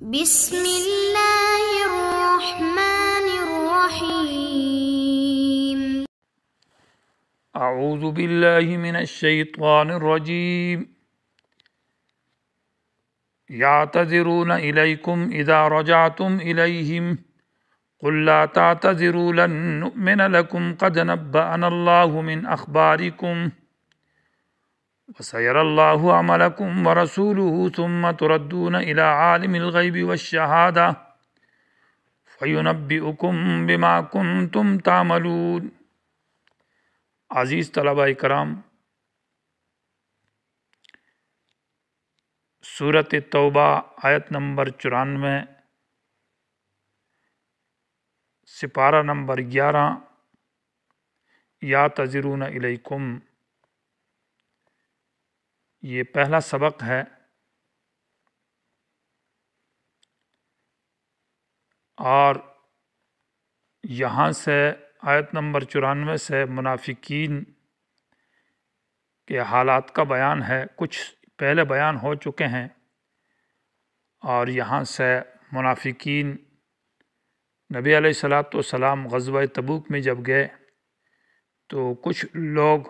بسم الله الرحمن الرحيم أعوذ بالله من الشيطان الرجيم يعتذرون إليكم إذا رجعتم إليهم قل لا تعتذروا لن نؤمن لكم قد نبأنا الله من أخباركم وسیر اللہ عملکم ورسولہ ثم تردون الی عالم الغیب والشہادہ فینبئکم بما کنتم تعملون عزیز طلباء کرام صورت توبہ آیت نمبر چورانوے سپارہ نمبر گیارہ یا تذرون علیکم یہ پہلا سبق ہے اور یہاں سے آیت نمبر چورانوے سے منافقین کے حالات کا بیان ہے کچھ پہلے بیان ہو چکے ہیں اور یہاں سے منافقین نبی علیہ تو سلام غزوہ تبوک میں جب گئے تو کچھ لوگ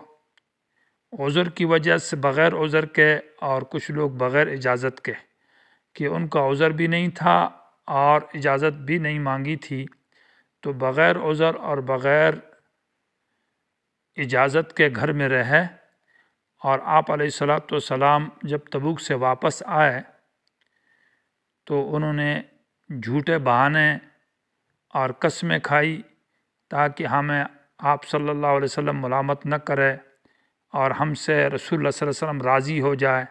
عذر کی وجہ سے بغیر عذر کے اور کچھ لوگ بغیر اجازت کے کہ ان کا عذر بھی نہیں تھا اور اجازت بھی نہیں مانگی تھی تو بغیر عذر اور بغیر اجازت کے گھر میں رہے اور آپ علیہ السلاۃ والسلام جب تبوک سے واپس آئے تو انہوں نے جھوٹے بہانے اور قسمیں کھائی تاکہ ہمیں آپ صلی اللہ علیہ وسلم ملامت نہ کرے اور ہم سے رسول اللہ اللہ صلی علیہ وسلم راضی ہو جائے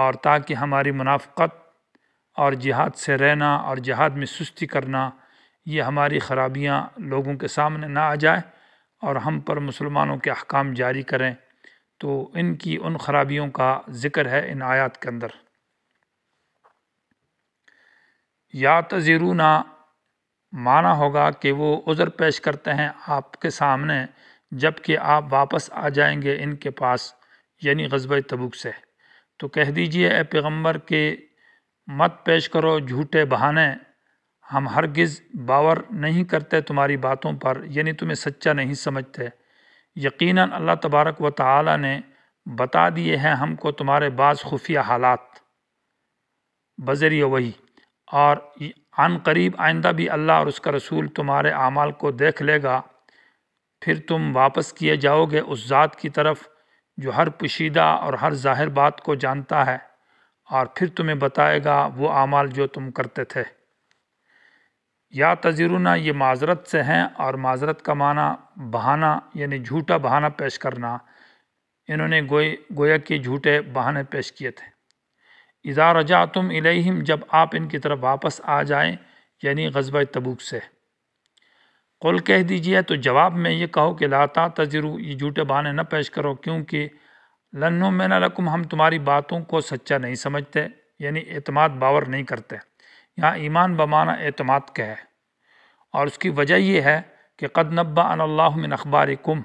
اور تاکہ ہماری منافقت اور جہاد سے رہنا اور جہاد میں سستی کرنا یہ ہماری خرابیاں لوگوں کے سامنے نہ آ جائے اور ہم پر مسلمانوں کے احکام جاری کریں تو ان کی ان خرابیوں کا ذکر ہے ان آیات کے اندر یا تذیرونہ مانا ہوگا کہ وہ عذر پیش کرتے ہیں آپ کے سامنے جب کہ آپ واپس آ جائیں گے ان کے پاس یعنی غذبۂ تبوک سے تو کہہ دیجئے اے پیغمبر کہ مت پیش کرو جھوٹے بہانے ہم ہرگز باور نہیں کرتے تمہاری باتوں پر یعنی تمہیں سچا نہیں سمجھتے یقیناً اللہ تبارک و تعالی نے بتا دیے ہیں ہم کو تمہارے بعض خفیہ حالات بذری وہی اور عن قریب آئندہ بھی اللہ اور اس کا رسول تمہارے اعمال کو دیکھ لے گا پھر تم واپس کیے جاؤ گے اس ذات کی طرف جو ہر پشیدہ اور ہر ظاہر بات کو جانتا ہے اور پھر تمہیں بتائے گا وہ اعمال جو تم کرتے تھے یا تجرونہ یہ معذرت سے ہیں اور معذرت کا معنی بہانہ یعنی جھوٹا بہانہ پیش کرنا انہوں نے گوئی گویا کے جھوٹے بہانے پیش کیے تھے اظہار رجعتم تم جب آپ ان کی طرف واپس آ جائیں یعنی غزبۂ تبوک سے قل کہہ دیجیے تو جواب میں یہ کہو کہ لا تذرو یہ جھوٹے بہانے نہ پیش کرو کیونکہ لنو میں لکم ہم تمہاری باتوں کو سچا نہیں سمجھتے یعنی اعتماد باور نہیں کرتے یہاں ایمان بمانہ اعتماد کا ہے اور اس کی وجہ یہ ہے کہ قد نبا ان اللہ من اخبار کم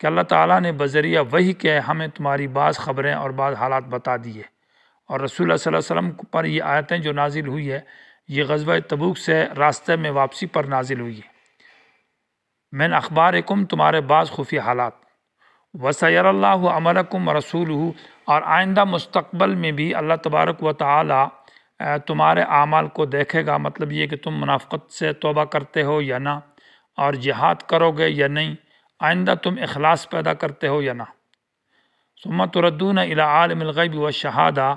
کہ اللہ تعالیٰ نے بذریعہ وہی کہ ہمیں تمہاری بعض خبریں اور بعض حالات بتا دیے اور رسول اللہ صلی اللہ علیہ وسلم پر یہ آیتیں جو نازل ہوئی ہے یہ غزوہ تبوک سے راستے میں واپسی پر نازل ہوئی ہے مین اخبار کم تمہارے بعض خفی حالات وسیر اللہ عمر کم رسول اور آئندہ مستقبل میں بھی اللہ تبارک و تعالی تمہارے اعمال کو دیکھے گا مطلب یہ کہ تم منافقت سے توبہ کرتے ہو یا نہ اور جہاد کرو گے یا نہیں آئندہ تم اخلاص پیدا کرتے ہو یا نہ سمت ردون الا عالم الغب و شہادہ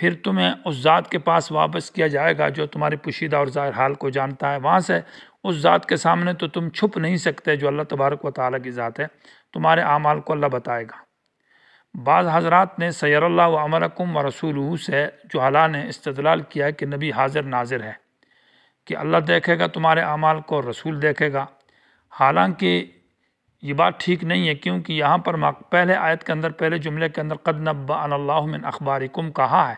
پھر تمہیں اس ذات کے پاس واپس کیا جائے گا جو تمہارے پوشیدہ اور ظاہر حال کو جانتا ہے وہاں سے اس ذات کے سامنے تو تم چھپ نہیں سکتے جو اللہ تبارک و تعالیٰ کی ذات ہے تمہارے اعمال کو اللہ بتائے گا بعض حضرات نے سیر اللہ و امرکم و رسول سے جو اللہ نے استدلال کیا کہ نبی حاضر ناظر ہے کہ اللہ دیکھے گا تمہارے اعمال کو رسول دیکھے گا حالانکہ یہ بات ٹھیک نہیں ہے کیونکہ یہاں پر پہلے آیت کے اندر پہلے جملے کے اندر قد قدنبا اللہ اخبار کم کہا ہے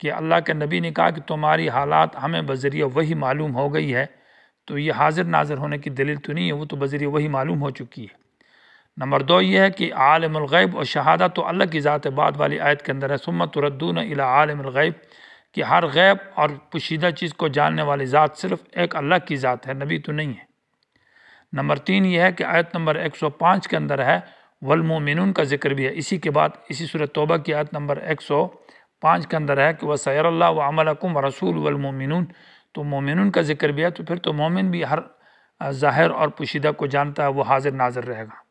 کہ اللہ کے نبی نے کہا کہ تمہاری حالات ہمیں بذریعہ وہی معلوم ہو گئی ہے تو یہ حاضر ناظر ہونے کی دلیل تو نہیں ہے وہ تو بذریعہ وہی معلوم ہو چکی ہے نمبر دو یہ ہے کہ عالم الغیب اور شہادہ تو اللہ کی ذات بعد والی آیت کے اندر ہے سمت ردون الا عالم الغیب کہ ہر غیب اور پوشیدہ چیز کو جاننے والی ذات صرف ایک اللہ کی ذات ہے نبی تو نہیں ہے نمبر تین یہ ہے کہ آیت نمبر ایک سو پانچ کے اندر ہے والمومنون کا ذکر بھی ہے اسی کے بعد اسی صورت توبہ کی آیت نمبر ایک سو پانچ کے اندر ہے کہ وہ سیر اللہ و عمل اکم و رسول والمومنون تو مومن کا ذکر بھی ہے تو پھر تو مومن بھی ہر ظاہر اور پوشیدہ کو جانتا ہے وہ حاضر ناظر رہے گا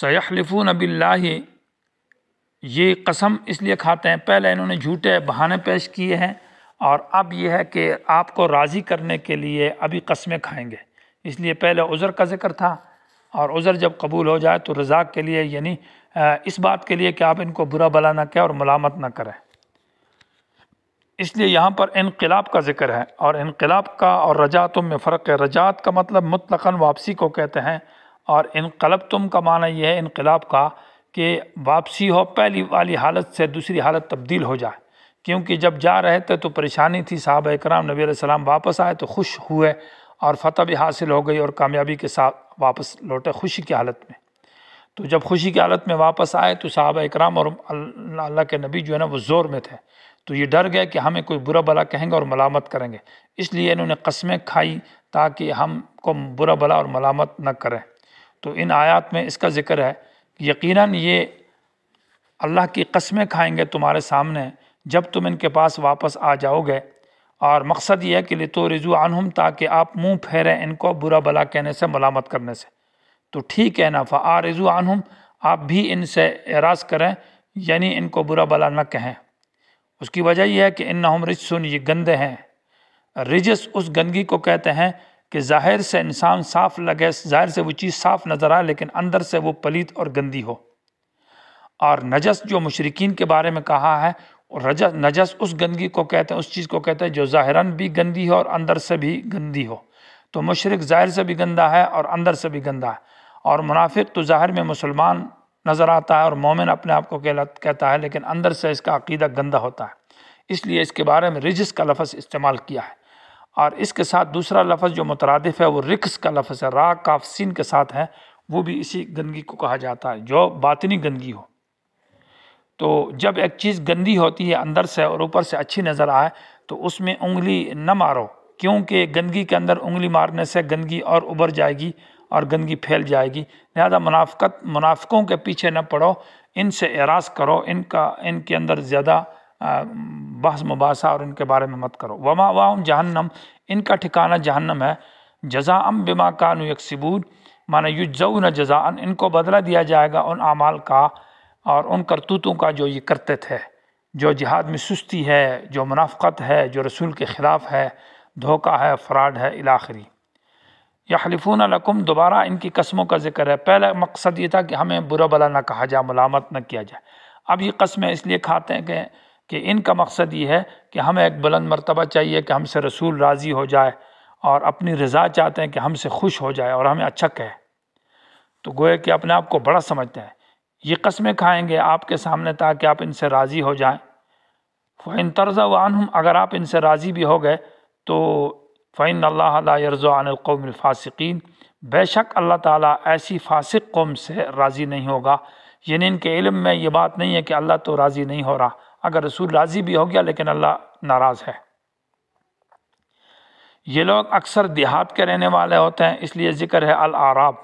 سیخ لفون اللہ یہ قسم اس لیے کھاتے ہیں پہلے انہوں نے جھوٹے بہانے پیش کیے ہیں اور اب یہ ہے کہ آپ کو راضی کرنے کے لیے ابھی قسمیں کھائیں گے اس لیے پہلے عذر کا ذکر تھا اور عذر جب قبول ہو جائے تو رضا کے لیے یعنی اس بات کے لیے کہ آپ ان کو برا بلا نہ کہیں اور ملامت نہ کریں اس لیے یہاں پر انقلاب کا ذکر ہے اور انقلاب کا اور رجاتم میں فرق ہے رجات کا مطلب مطلقاً واپسی کو کہتے ہیں اور انقلب تم کا معنی یہ ہے انقلاب کا کہ واپسی ہو پہلی والی حالت سے دوسری حالت تبدیل ہو جائے کیونکہ جب جا رہے تھے تو پریشانی تھی صحابہ اکرام نبی علیہ السلام واپس آئے تو خوش ہوئے اور فتح بھی حاصل ہو گئی اور کامیابی کے ساتھ واپس لوٹے خوشی کی حالت میں تو جب خوشی کی حالت میں واپس آئے تو صحابہ اکرام اور اللہ کے نبی جو ہے نا وہ زور میں تھے تو یہ ڈر گئے کہ ہمیں کوئی برا بلا کہیں گے اور ملامت کریں گے اس لیے انہوں نے قسمیں کھائی تاکہ ہم کو برا بلا اور ملامت نہ کریں تو ان آیات میں اس کا ذکر ہے یقیناً یہ اللہ کی قسمیں کھائیں گے تمہارے سامنے جب تم ان کے پاس واپس آ جاؤ گے اور مقصد یہ ہے کہ لتو رضو عنہم تاکہ آپ منہ پھیریں ان کو برا بلا کہنے سے ملامت کرنے سے تو ٹھیک ہے نا آ رضو عنہم آپ بھی ان سے اعراض کریں یعنی ان کو برا بلا نہ کہیں اس کی وجہ یہ ہے کہ رجسن یہ گندے ہیں رجس اس گندگی کو کہتے ہیں کہ ظاہر سے انسان صاف لگے ظاہر سے وہ چیز صاف نظر آئے لیکن اندر سے وہ پلیت اور گندی ہو اور نجس جو مشرقین کے بارے میں کہا ہے نجس اس گندگی کو کہتے ہیں اس چیز کو کہتے ہیں جو ظاہراً بھی گندی ہو اور اندر سے بھی گندی ہو تو مشرق ظاہر سے بھی گندہ ہے اور اندر سے بھی گندہ ہے اور منافق تو ظاہر میں مسلمان نظر آتا ہے اور مومن اپنے آپ کو کہتا ہے لیکن اندر سے اس کا عقیدہ گندہ ہوتا ہے اس لیے اس کے بارے میں رجس کا لفظ استعمال کیا ہے اور اس کے ساتھ دوسرا لفظ جو مترادف ہے وہ رکس کا لفظ ہے را کاف سین کے ساتھ ہے وہ بھی اسی گندگی کو کہا جاتا ہے جو باطنی گندگی ہو تو جب ایک چیز گندی ہوتی ہے اندر سے اور اوپر سے اچھی نظر آئے تو اس میں انگلی نہ مارو کیونکہ گندگی کے اندر انگلی مارنے سے گندگی اور ابھر جائے گی اور گندگی پھیل جائے گی لہذا منافقت منافقوں کے پیچھے نہ پڑو ان سے اعراض کرو ان کا ان کے اندر زیادہ بحث مباحثہ اور ان کے بارے میں مت کرو وما وام جہنم ان کا ٹھکانہ جہنم ہے جزا ام بما کان یکسبون سبون مانا یوجو ن ان کو بدلہ دیا جائے گا ان اعمال کا اور ان کرتوتوں کا جو یہ کرتے تھے جو جہاد میں سستی ہے جو منافقت ہے جو رسول کے خلاف ہے دھوکہ ہے فراڈ ہے الاخری یحلفون خلیفون دوبارہ ان کی قسموں کا ذکر ہے پہلا مقصد یہ تھا کہ ہمیں برا بلا نہ کہا جائے ملامت نہ کیا جائے اب یہ قسمیں اس لیے کھاتے ہیں کہ کہ ان کا مقصد یہ ہے کہ ہمیں ایک بلند مرتبہ چاہیے کہ ہم سے رسول راضی ہو جائے اور اپنی رضا چاہتے ہیں کہ ہم سے خوش ہو جائے اور ہمیں اچھا کہے تو گویا کہ اپنے آپ کو بڑا سمجھتے ہیں یہ قسمیں کھائیں گے آپ کے سامنے تاکہ آپ ان سے راضی ہو جائیں طرز خرزہ اگر آپ ان سے راضی بھی ہو گئے تو فعین اللہ علیہ الفاصقین بے شک اللہ تعالیٰ ایسی فاسق قوم سے راضی نہیں ہوگا یعنی ان کے علم میں یہ بات نہیں ہے کہ اللہ تو راضی نہیں ہو رہا اگر رسول راضی بھی ہو گیا لیکن اللہ ناراض ہے یہ لوگ اکثر دیہات کے رہنے والے ہوتے ہیں اس لیے ذکر ہے العراب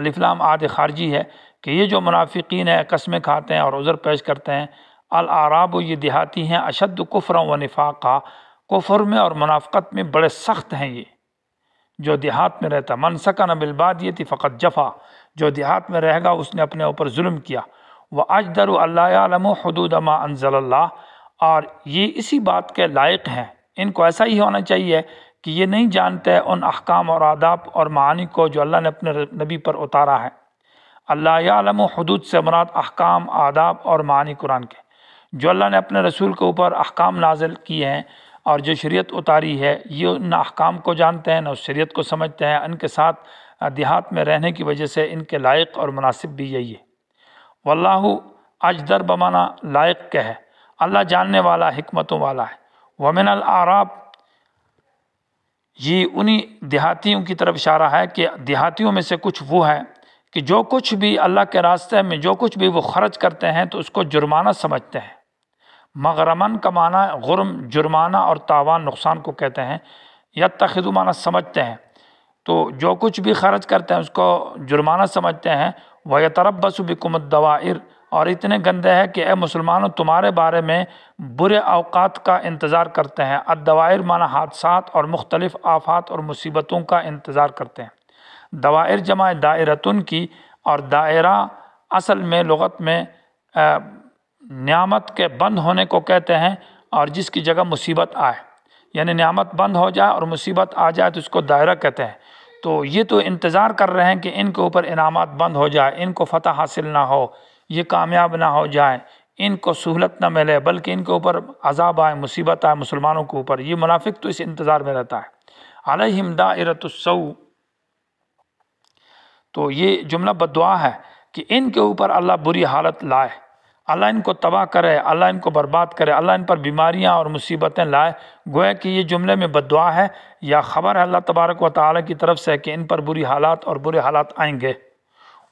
الفلام عاد خارجی ہے کہ یہ جو منافقین ہیں قسمیں کھاتے ہیں اور عذر پیش کرتے ہیں العراب و یہ دیہاتی ہیں اشد کفر و نفاقہ کفر میں اور منافقت میں بڑے سخت ہیں یہ جو دیہات میں رہتا منسکا نب یہ تھی فقط جفا جو دیہات میں رہے گا اس نے اپنے اوپر ظلم کیا وہ اج در اللہ علم و حدود اما انزل اللہ اور یہ اسی بات کے لائق ہیں ان کو ایسا ہی ہونا چاہیے کہ یہ نہیں جانتے ان احکام اور آداب اور معانی کو جو اللہ نے اپنے نبی پر اتارا ہے اللہ علم و حدود سے مراد احکام آداب اور معانی قرآن کے جو اللہ نے اپنے رسول کے اوپر احکام نازل کیے ہیں اور جو شریعت اتاری ہے یہ نہ احکام کو جانتے ہیں نہ اس شریعت کو سمجھتے ہیں ان کے ساتھ دیہات میں رہنے کی وجہ سے ان کے لائق اور مناسب بھی یہی ہے واللہ اجدر بمانا لائق کہ ہے اللہ جاننے والا حکمتوں والا ہے ومن العراب یہ انہی دیہاتیوں کی طرف اشارہ ہے کہ دیہاتیوں میں سے کچھ وہ ہے کہ جو کچھ بھی اللہ کے راستے میں جو کچھ بھی وہ خرچ کرتے ہیں تو اس کو جرمانہ سمجھتے ہیں مغرمن کا معنی غرم جرمانہ اور تاوان نقصان کو کہتے ہیں یا تخدو معنی سمجھتے ہیں تو جو کچھ بھی خرچ کرتے ہیں اس کو جرمانہ سمجھتے ہیں وہ یہ تربس و دوائر اور اتنے گندے ہیں کہ اے مسلمانوں تمہارے بارے میں برے اوقات کا انتظار کرتے ہیں ادوائر معنی حادثات اور مختلف آفات اور مصیبتوں کا انتظار کرتے ہیں دوائر جمع دائرتن کی اور دائرہ اصل میں لغت میں نعمت کے بند ہونے کو کہتے ہیں اور جس کی جگہ مصیبت آئے یعنی نعمت بند ہو جائے اور مصیبت آ جائے تو اس کو دائرہ کہتے ہیں تو یہ تو انتظار کر رہے ہیں کہ ان کے اوپر انعامات بند ہو جائے ان کو فتح حاصل نہ ہو یہ کامیاب نہ ہو جائے ان کو سہولت نہ ملے بلکہ ان کے اوپر عذاب آئے مصیبت آئے مسلمانوں کے اوپر یہ منافق تو اس انتظار میں رہتا ہے علیہم دائرت السو تو یہ جملہ بدعا ہے کہ ان کے اوپر اللہ بری حالت لائے اللہ ان کو تباہ کرے اللہ ان کو برباد کرے اللہ ان پر بیماریاں اور مصیبتیں لائے گویا کہ یہ جملے میں بدعا ہے یا خبر ہے اللہ تبارک و تعالیٰ کی طرف سے کہ ان پر بری حالات اور برے حالات آئیں گے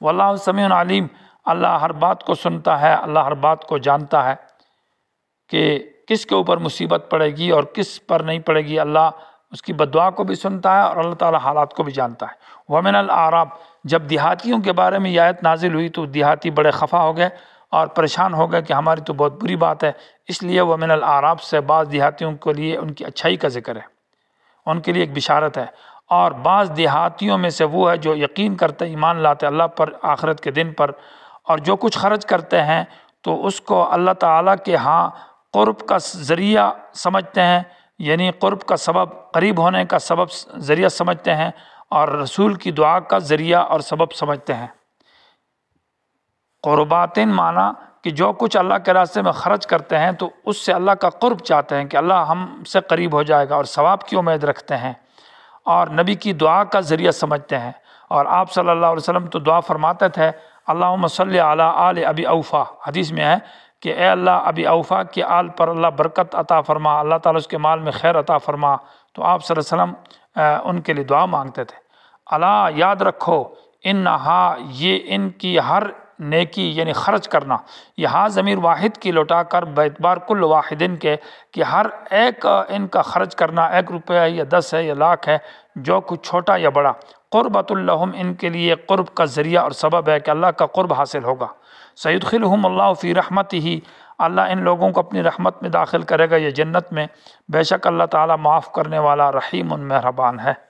واللہ سمیع علیم اللہ ہر بات کو سنتا ہے اللہ ہر بات کو جانتا ہے کہ کس کے اوپر مصیبت پڑے گی اور کس پر نہیں پڑے گی اللہ اس کی بدعا کو بھی سنتا ہے اور اللہ تعالیٰ حالات کو بھی جانتا ہے ومن العراب جب دیہاتیوں کے بارے میں یہ آیت نازل ہوئی تو دیہاتی بڑے خفا ہو گئے اور پریشان ہو گئے کہ ہماری تو بہت بری بات ہے اس لیے وہ من العراب سے بعض دیہاتیوں کے لیے ان کی اچھائی کا ذکر ہے ان کے لیے ایک بشارت ہے اور بعض دیہاتیوں میں سے وہ ہے جو یقین کرتے ایمان لاتے اللہ پر آخرت کے دن پر اور جو کچھ خرچ کرتے ہیں تو اس کو اللہ تعالیٰ کے ہاں قرب کا ذریعہ سمجھتے ہیں یعنی قرب کا سبب قریب ہونے کا سبب ذریعہ سمجھتے ہیں اور رسول کی دعا کا ذریعہ اور سبب سمجھتے ہیں قرباتین معنی کہ جو کچھ اللہ کے راستے میں خرچ کرتے ہیں تو اس سے اللہ کا قرب چاہتے ہیں کہ اللہ ہم سے قریب ہو جائے گا اور ثواب کی امید رکھتے ہیں اور نبی کی دعا کا ذریعہ سمجھتے ہیں اور آپ صلی اللہ علیہ وسلم تو دعا فرماتے تھے اللہ صلی علی آل ابی اوفا حدیث میں ہے کہ اے اللہ ابی اوفا کے آل پر اللہ برکت عطا فرما اللہ تعالیٰ اس کے مال میں خیر عطا فرما تو آپ صلی اللہ علیہ وسلم ان کے لیے دعا مانگتے تھے اللہ یاد رکھو ان نہا یہ ان کی ہر نیکی یعنی خرچ کرنا یہاں ضمیر واحد کی لوٹا کر بیتبار کل واحدین کے کہ ہر ایک ان کا خرچ کرنا ایک روپیہ ہے یا دس ہے یا لاکھ ہے جو کچھ چھوٹا یا بڑا قربۃ الحم ان کے لیے قرب کا ذریعہ اور سبب ہے کہ اللہ کا قرب حاصل ہوگا سید خلحم اللہ فی رحمت ہی اللہ ان لوگوں کو اپنی رحمت میں داخل کرے گا یہ جنت میں بے شک اللہ تعالیٰ معاف کرنے والا رحیم مہربان ہے